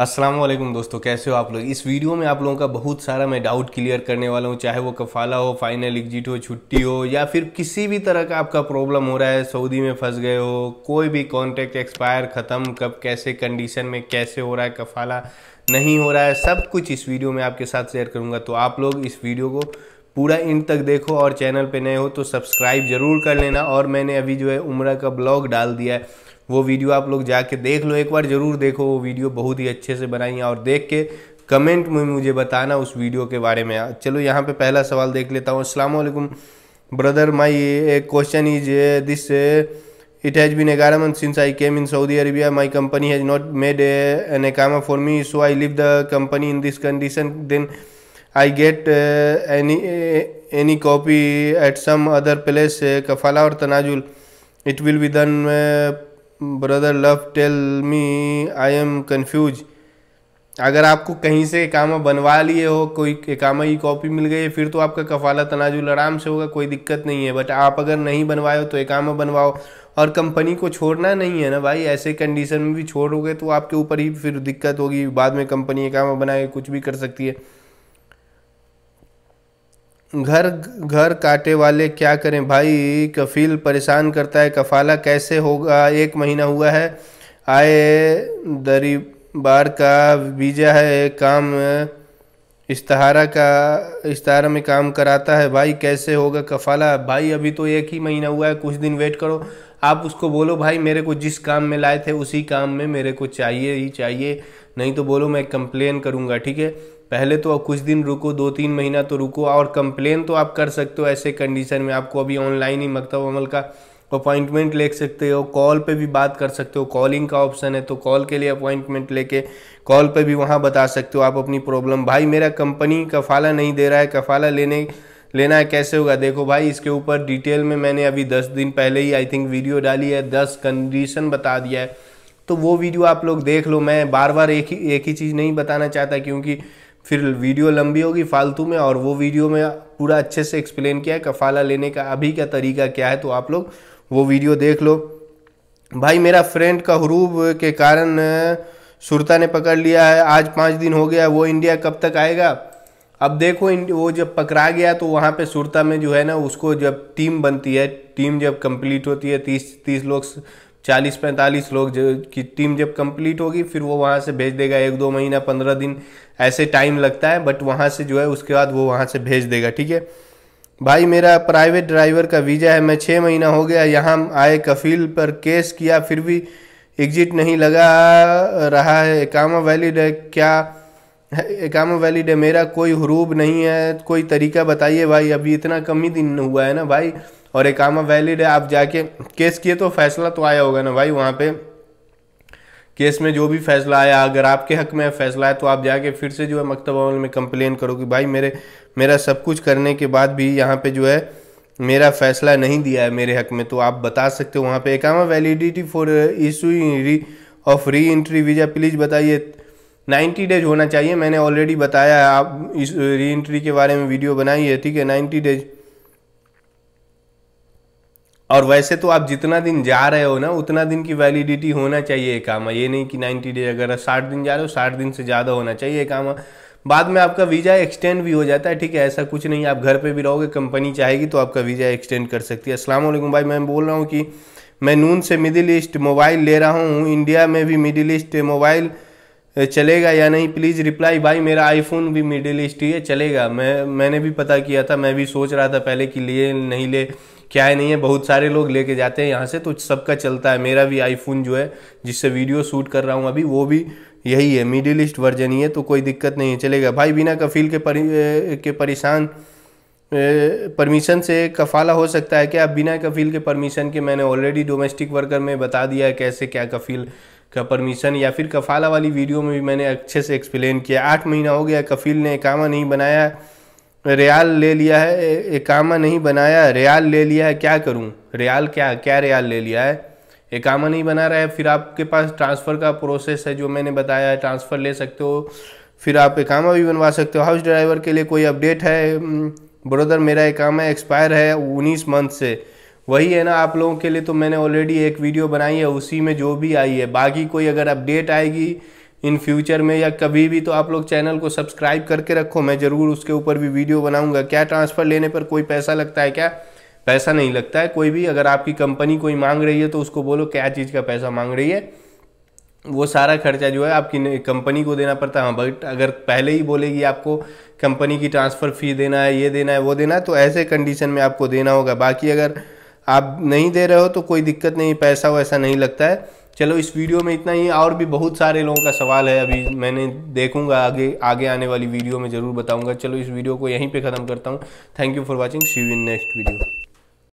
अस्सलाम वालेकुम दोस्तों कैसे हो आप लोग इस वीडियो में आप लोगों का बहुत सारा मैं डाउट क्लियर करने वाला हूँ चाहे वो कफाला हो फाइनल एग्जिट हो छुट्टी हो या फिर किसी भी तरह का आपका प्रॉब्लम हो रहा है सऊदी में फंस गए हो कोई भी कॉन्ट्रैक्ट एक्सपायर ख़त्म कब कैसे कंडीशन में कैसे हो रहा है कफाला नहीं हो रहा है सब कुछ इस वीडियो में आपके साथ शेयर करूँगा तो आप लोग इस वीडियो को पूरा इन तक देखो और चैनल पे नए हो तो सब्सक्राइब जरूर कर लेना और मैंने अभी जो है उम्र का ब्लॉग डाल दिया है वो वीडियो आप लोग जाके देख लो एक बार जरूर देखो वो वीडियो बहुत ही अच्छे से बनाई है और देख के कमेंट में मुझे बताना उस वीडियो के बारे में चलो यहाँ पे पहला सवाल देख लेता हूँ असलामकुम ब्रदर माई एक question is this it has been एगारह month since I came in Saudi Arabia my company has not made an एकामा for me so I leave the company in this condition then I get any any copy at some other place कफाला और तनाजुल it will be done brother love tell me I am confuse अगर आपको कहीं से एकामा बनवा लिए हो कोई एकामा की कॉपी मिल गई है फिर तो आपका कफाला तनाजुल आराम से होगा कोई दिक्कत नहीं है बट आप अगर नहीं बनवाए हो तो एकामा बनवाओ और कंपनी को छोड़ना नहीं है ना भाई ऐसे कंडीशन में भी छोड़ोगे तो आपके ऊपर ही फिर दिक्कत होगी बाद में कंपनी एकामा बनाए कुछ भी कर सकती है घर घर काटे वाले क्या करें भाई कफील परेशान करता है कफाला कैसे होगा एक महीना हुआ है आए दरी बार का वीजा है काम इश्तहारा का इश्तहारा में काम कराता है भाई कैसे होगा कफाला भाई अभी तो एक ही महीना हुआ है कुछ दिन वेट करो आप उसको बोलो भाई मेरे को जिस काम में लाए थे उसी काम में मेरे को चाहिए ही चाहिए नहीं तो बोलो मैं कंप्लेन करूँगा ठीक है पहले तो कुछ दिन रुको दो तीन महीना तो रुको और कंप्लेन तो आप कर सकते हो ऐसे कंडीशन में आपको अभी ऑनलाइन ही मकतब अमल का अपॉइंटमेंट ले सकते हो कॉल पे भी बात कर सकते हो कॉलिंग का ऑप्शन है तो कॉल के लिए अपॉइंटमेंट लेके कॉल पे भी वहाँ बता सकते हो आप अपनी प्रॉब्लम भाई मेरा कंपनी कफाला नहीं दे रहा है कफाला लेने लेना है कैसे होगा देखो भाई इसके ऊपर डिटेल में मैंने अभी दस दिन पहले ही आई थिंक वीडियो डाली है दस कंडीशन बता दिया है तो वो वीडियो आप लोग देख लो मैं बार बार एक ही एक ही चीज़ नहीं बताना चाहता क्योंकि फिर वीडियो लंबी होगी फालतू में और वो वीडियो में पूरा अच्छे से एक्सप्लेन किया है कफाला लेने का अभी का तरीका क्या है तो आप लोग वो वीडियो देख लो भाई मेरा फ्रेंड का हरूब के कारण सुरता ने पकड़ लिया है आज पाँच दिन हो गया वो इंडिया कब तक आएगा अब देखो इन वो जब पकड़ा गया तो वहाँ पे सुरता में जो है ना उसको जब टीम बनती है टीम जब कंप्लीट होती है तीस तीस लोग चालीस पैंतालीस लोग की टीम जब कंप्लीट होगी फिर वो वहाँ से भेज देगा एक दो महीना पंद्रह दिन ऐसे टाइम लगता है बट वहाँ से जो है उसके बाद वो वहाँ से भेज देगा ठीक है भाई मेरा प्राइवेट ड्राइवर का वीज़ा है मैं छः महीना हो गया यहाँ आए कफील पर केस किया फिर भी एग्जिट नहीं लगा रहा है कामा वैलिड है क्या एकाम वैली डे मेरा कोई हरूब नहीं है कोई तरीका बताइए भाई अभी इतना कम ही दिन हुआ है ना भाई और एकामा वैलिड है आप जाके केस किए तो फैसला तो आया होगा ना भाई वहाँ पे केस में जो भी फैसला आया अगर आपके हक में फैसला है तो आप जाके फिर से जो है मकतबा में कंप्लेन करो कि भाई मेरे मेरा सब कुछ करने के बाद भी यहाँ पे जो है मेरा फैसला नहीं दिया है मेरे हक में तो आप बता सकते हो वहाँ पर एकामा validity for issue of re entry visa please बताइए 90 डेज होना चाहिए मैंने ऑलरेडी बताया है आप इस री एंट्री के बारे में वीडियो बनाई है ठीक है 90 डेज और वैसे तो आप जितना दिन जा रहे हो ना उतना दिन की वैलिडिटी होना चाहिए एक काम ये नहीं कि 90 डेज अगर साठ दिन जा रहे हो साठ दिन से ज़्यादा होना चाहिए एक काम बाद में आपका वीज़ा एक्सटेंड भी हो जाता है ठीक है ऐसा कुछ नहीं आप घर पर भी रहोगे कंपनी चाहेगी तो आपका वीज़ा एक्सटेंड कर सकती है असलम भाई मैं बोल रहा हूँ कि मैं नून से मिडिल ईस्ट मोबाइल ले रहा हूँ इंडिया में भी मिडिल ईस्ट मोबाइल चलेगा या नहीं प्लीज़ रिप्लाई भाई मेरा आईफोन भी मिडिल ईस्ट ही है चलेगा मैं मैंने भी पता किया था मैं भी सोच रहा था पहले कि लिए नहीं ले क्या है नहीं है बहुत सारे लोग लेके जाते हैं यहाँ से तो सबका चलता है मेरा भी आईफोन जो है जिससे वीडियो शूट कर रहा हूँ अभी वो भी यही है मिडिल ईस्ट वर्जन ही है तो कोई दिक्कत नहीं है चलेगा भाई बिना कफील के परि के परेशान परमिशन से कफाला हो सकता है क्या बिना कफील के परमिशन के मैंने ऑलरेडी डोमेस्टिक वर्कर में बता दिया है कैसे क्या कफील का परमिशन या फिर कफाला वाली वीडियो में भी मैंने अच्छे से एक्सप्लेन किया आठ महीना हो गया कफील ने एकामा नहीं बनाया रियाल ले लिया है एकामा नहीं बनाया रियाल ले लिया है क्या करूं रियाल क्या क्या रियाल ले लिया है एकामा नहीं बना रहा है फिर आपके पास ट्रांसफ़र का प्रोसेस है जो मैंने बताया है ट्रांसफ़र ले सकते हो फिर आप एकामा भी बनवा सकते हो हाउस ड्राइवर के लिए कोई अपडेट है ब्रदर हम्म, मेरा एकामा एक्सपायर है उन्नीस मंथ से वही है ना आप लोगों के लिए तो मैंने ऑलरेडी एक वीडियो बनाई है उसी में जो भी आई है बाकी कोई अगर अपडेट आएगी इन फ्यूचर में या कभी भी तो आप लोग चैनल को सब्सक्राइब करके रखो मैं ज़रूर उसके ऊपर भी वीडियो बनाऊंगा क्या ट्रांसफ़र लेने पर कोई पैसा लगता है क्या पैसा नहीं लगता है कोई भी अगर आपकी कंपनी कोई मांग रही है तो उसको बोलो क्या चीज़ का पैसा मांग रही है वो सारा खर्चा जो है आपकी कंपनी को देना पड़ता है हाँ, बट अगर पहले ही बोलेगी आपको कंपनी की ट्रांसफ़र फ़ी देना है ये देना है वो देना है तो ऐसे कंडीशन में आपको देना होगा बाकी अगर आप नहीं दे रहे हो तो कोई दिक्कत नहीं पैसा वैसा नहीं लगता है चलो इस वीडियो में इतना ही और भी बहुत सारे लोगों का सवाल है अभी मैंने देखूंगा आगे आगे आने वाली वीडियो में ज़रूर बताऊंगा चलो इस वीडियो को यहीं पे ख़त्म करता हूँ thank you for watching see you in next video